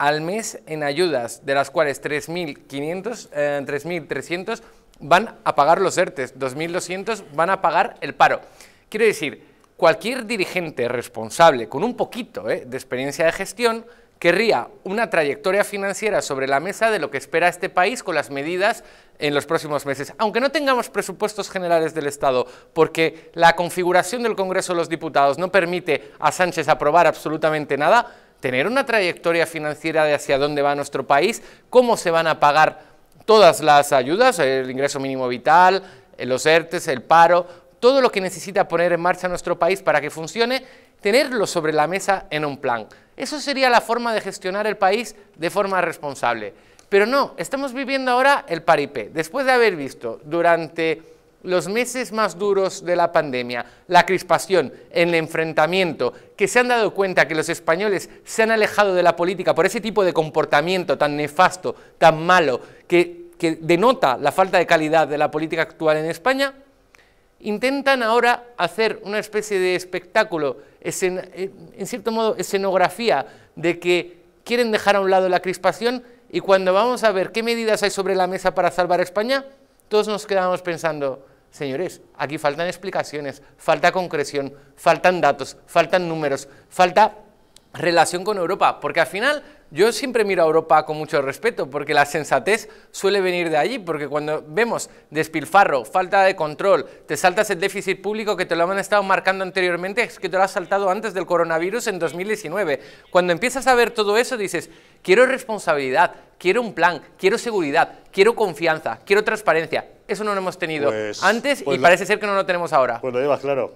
al mes en ayudas, de las cuales 3.500, 3.300 eh, van a pagar los ERTES, 2.200 van a pagar el paro. Quiero decir, cualquier dirigente responsable con un poquito eh, de experiencia de gestión querría una trayectoria financiera sobre la mesa de lo que espera este país con las medidas en los próximos meses. Aunque no tengamos presupuestos generales del Estado, porque la configuración del Congreso de los Diputados no permite a Sánchez aprobar absolutamente nada, tener una trayectoria financiera de hacia dónde va nuestro país, cómo se van a pagar todas las ayudas, el ingreso mínimo vital, eh, los ERTES, el paro, todo lo que necesita poner en marcha nuestro país para que funcione, tenerlo sobre la mesa en un plan. Eso sería la forma de gestionar el país de forma responsable. Pero no, estamos viviendo ahora el paripé. Después de haber visto durante los meses más duros de la pandemia, la crispación, el enfrentamiento, que se han dado cuenta que los españoles se han alejado de la política por ese tipo de comportamiento tan nefasto, tan malo, que, denota la falta de calidad de la política actual en España, intentan ahora hacer una especie de espectáculo, en cierto modo escenografía, de que quieren dejar a un lado la crispación y cuando vamos a ver qué medidas hay sobre la mesa para salvar a España, todos nos quedamos pensando, Señores, aquí faltan explicaciones, falta concreción, faltan datos, faltan números, falta relación con Europa, porque al final yo siempre miro a Europa con mucho respeto, porque la sensatez suele venir de allí, porque cuando vemos despilfarro, falta de control, te saltas el déficit público que te lo han estado marcando anteriormente, es que te lo has saltado antes del coronavirus en 2019. Cuando empiezas a ver todo eso dices, quiero responsabilidad, quiero un plan, quiero seguridad, quiero confianza, quiero transparencia, eso no lo hemos tenido pues, antes y pues parece ser que no lo tenemos ahora. Pues lo llevas claro.